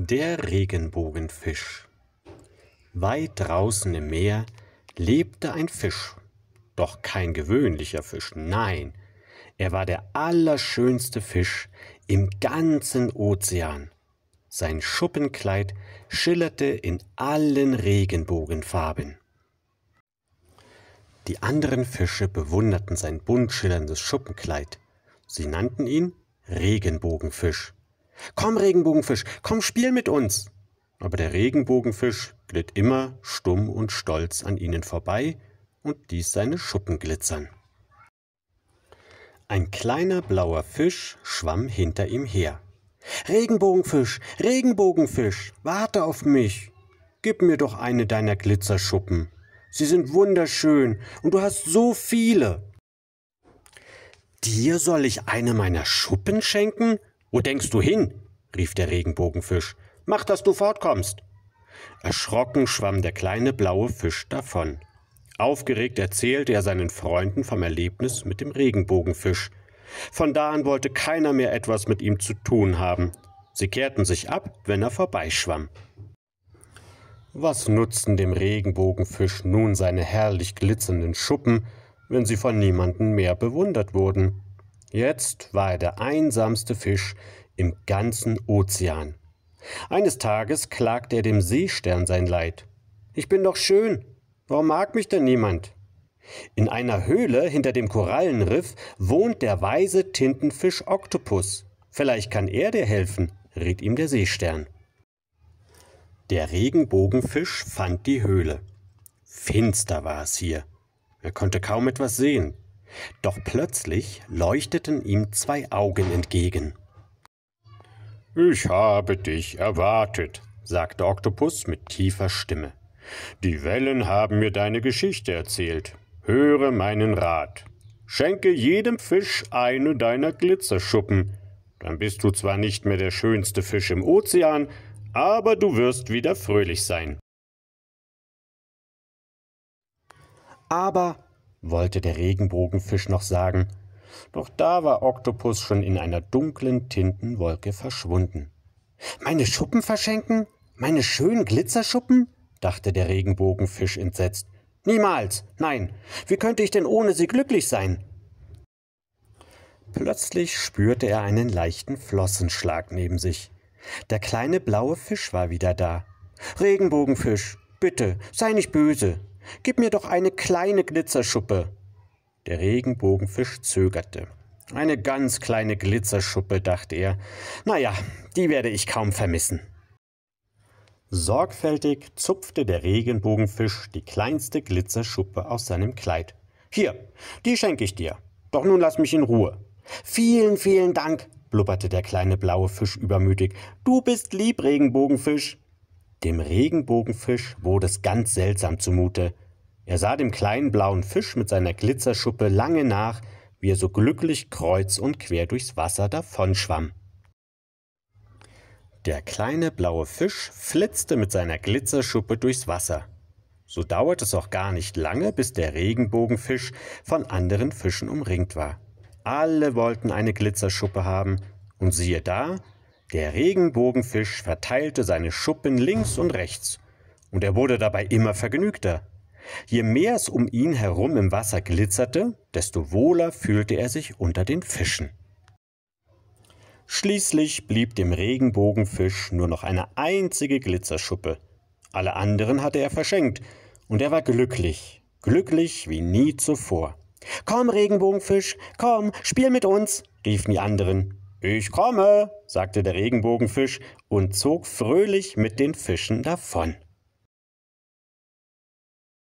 Der Regenbogenfisch Weit draußen im Meer lebte ein Fisch, doch kein gewöhnlicher Fisch, nein, er war der allerschönste Fisch im ganzen Ozean. Sein Schuppenkleid schillerte in allen Regenbogenfarben. Die anderen Fische bewunderten sein bunt schillerndes Schuppenkleid. Sie nannten ihn Regenbogenfisch. Komm, Regenbogenfisch, komm, spiel mit uns. Aber der Regenbogenfisch glitt immer stumm und stolz an ihnen vorbei und ließ seine Schuppen glitzern. Ein kleiner blauer Fisch schwamm hinter ihm her. Regenbogenfisch, Regenbogenfisch, warte auf mich. Gib mir doch eine deiner Glitzerschuppen. Sie sind wunderschön und du hast so viele. Dir soll ich eine meiner Schuppen schenken? Wo denkst du hin? rief der Regenbogenfisch. Mach, dass du fortkommst. Erschrocken schwamm der kleine blaue Fisch davon. Aufgeregt erzählte er seinen Freunden vom Erlebnis mit dem Regenbogenfisch. Von da an wollte keiner mehr etwas mit ihm zu tun haben. Sie kehrten sich ab, wenn er vorbeischwamm. Was nutzten dem Regenbogenfisch nun seine herrlich glitzernden Schuppen, wenn sie von niemanden mehr bewundert wurden? Jetzt war er der einsamste Fisch im ganzen Ozean. Eines Tages klagte er dem Seestern sein Leid. Ich bin doch schön. Warum mag mich denn niemand? In einer Höhle hinter dem Korallenriff wohnt der weise Tintenfisch Oktopus. Vielleicht kann er dir helfen, riet ihm der Seestern. Der Regenbogenfisch fand die Höhle. Finster war es hier. Er konnte kaum etwas sehen, doch plötzlich leuchteten ihm zwei Augen entgegen. Ich habe dich erwartet, sagte Oktopus mit tiefer Stimme. Die Wellen haben mir deine Geschichte erzählt. Höre meinen Rat. Schenke jedem Fisch eine deiner Glitzerschuppen. Dann bist du zwar nicht mehr der schönste Fisch im Ozean, aber du wirst wieder fröhlich sein. Aber wollte der Regenbogenfisch noch sagen, doch da war Oktopus schon in einer dunklen Tintenwolke verschwunden. Meine Schuppen verschenken? Meine schönen Glitzerschuppen? dachte der Regenbogenfisch entsetzt. Niemals. Nein. Wie könnte ich denn ohne sie glücklich sein? Plötzlich spürte er einen leichten Flossenschlag neben sich. Der kleine blaue Fisch war wieder da. Regenbogenfisch, bitte, sei nicht böse, Gib mir doch eine kleine Glitzerschuppe. Der Regenbogenfisch zögerte. Eine ganz kleine Glitzerschuppe, dachte er. Naja, die werde ich kaum vermissen. Sorgfältig zupfte der Regenbogenfisch die kleinste Glitzerschuppe aus seinem Kleid. Hier, die schenke ich dir. Doch nun lass mich in Ruhe. Vielen, vielen Dank, blubberte der kleine blaue Fisch übermütig. Du bist lieb, Regenbogenfisch. Dem Regenbogenfisch wurde es ganz seltsam zumute. Er sah dem kleinen blauen Fisch mit seiner Glitzerschuppe lange nach, wie er so glücklich kreuz und quer durchs Wasser davonschwamm. Der kleine blaue Fisch flitzte mit seiner Glitzerschuppe durchs Wasser. So dauerte es auch gar nicht lange, bis der Regenbogenfisch von anderen Fischen umringt war. Alle wollten eine Glitzerschuppe haben, und siehe da, der Regenbogenfisch verteilte seine Schuppen links und rechts, und er wurde dabei immer vergnügter. Je mehr es um ihn herum im Wasser glitzerte, desto wohler fühlte er sich unter den Fischen. Schließlich blieb dem Regenbogenfisch nur noch eine einzige Glitzerschuppe. Alle anderen hatte er verschenkt, und er war glücklich, glücklich wie nie zuvor. Komm, Regenbogenfisch, komm, spiel mit uns, riefen die anderen. Ich komme, sagte der Regenbogenfisch und zog fröhlich mit den Fischen davon.